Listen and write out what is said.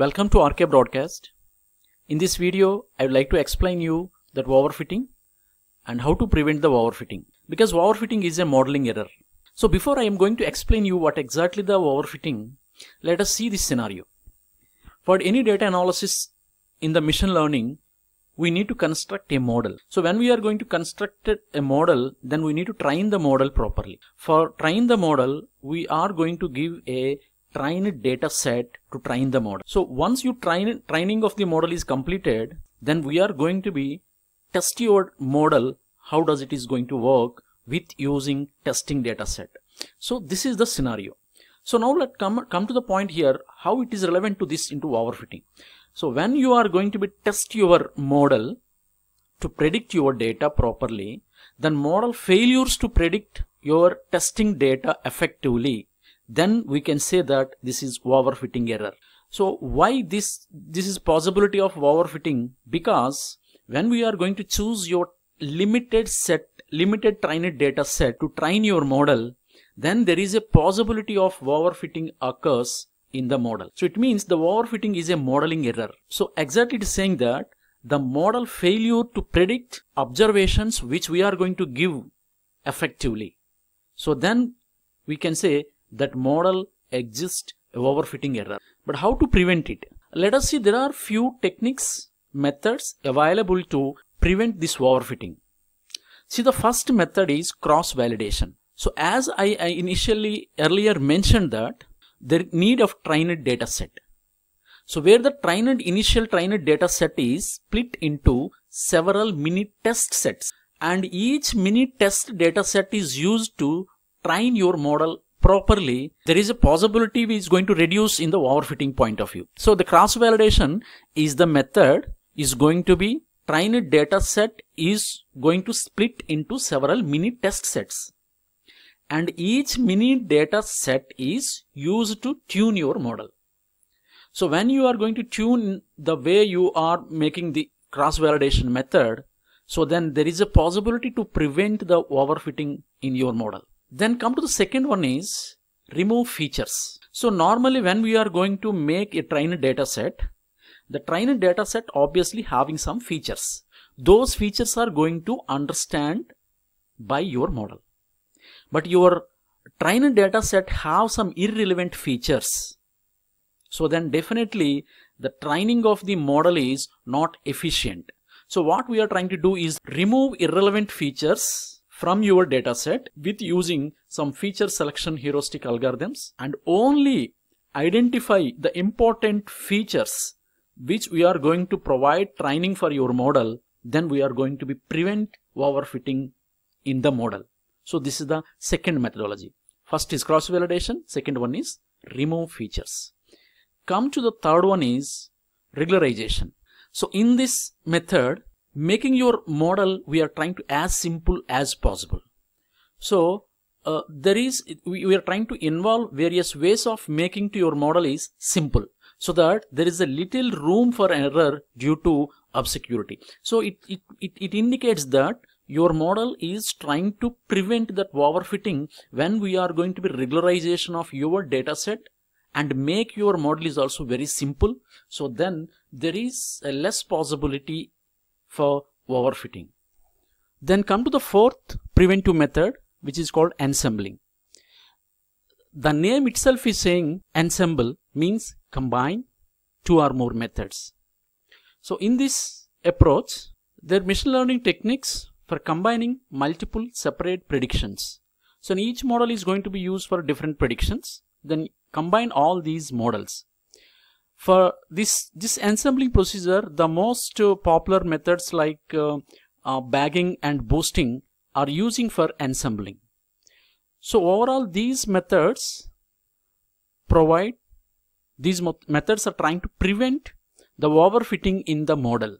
Welcome to RK Broadcast. In this video, I would like to explain you that overfitting and how to prevent the overfitting because overfitting is a modeling error. So before I am going to explain you what exactly the overfitting, let us see this scenario. For any data analysis in the machine learning, we need to construct a model. So when we are going to construct a model, then we need to train the model properly. For train the model, we are going to give a train data set to train the model. So once you train training of the model is completed, then we are going to be test your model how does it is going to work with using testing data set. So this is the scenario. So now let come come to the point here how it is relevant to this into overfitting. So when you are going to be test your model to predict your data properly, then model failures to predict your testing data effectively then we can say that this is overfitting error. So why this, this is possibility of overfitting because when we are going to choose your limited set, limited trained data set to train your model, then there is a possibility of overfitting occurs in the model. So it means the overfitting is a modeling error. So exactly it is saying that the model failure to predict observations which we are going to give effectively. So then we can say that model exists overfitting error. But how to prevent it? Let us see there are few techniques, methods available to prevent this overfitting. See the first method is cross validation. So as I, I initially earlier mentioned that the need of trained data set. So where the trained initial trained data set is split into several mini test sets and each mini test data set is used to train your model properly, there is a possibility which is going to reduce in the overfitting point of view. So the cross validation is the method is going to be trained data set is going to split into several mini test sets. And each mini data set is used to tune your model. So when you are going to tune the way you are making the cross validation method, so then there is a possibility to prevent the overfitting in your model. Then come to the second one is remove features. So normally when we are going to make a trainer data set, the trainer data set obviously having some features. Those features are going to understand by your model. But your trainer data set have some irrelevant features. So then definitely the training of the model is not efficient. So what we are trying to do is remove irrelevant features from your dataset with using some feature selection heuristic algorithms and only identify the important features which we are going to provide training for your model, then we are going to be prevent overfitting in the model. So this is the second methodology. First is cross-validation, second one is remove features. Come to the third one is regularization. So in this method, making your model we are trying to as simple as possible so uh, there is we, we are trying to involve various ways of making to your model is simple so that there is a little room for error due to obscurity so it it, it, it indicates that your model is trying to prevent that overfitting when we are going to be regularization of your data set and make your model is also very simple so then there is a less possibility for overfitting. Then come to the fourth preventive method, which is called ensembling. The name itself is saying ensemble means combine two or more methods. So in this approach, there are machine learning techniques for combining multiple separate predictions. So each model is going to be used for different predictions. Then combine all these models for this this ensembling procedure the most uh, popular methods like uh, uh, bagging and boosting are using for ensembling so overall these methods provide these methods are trying to prevent the overfitting in the model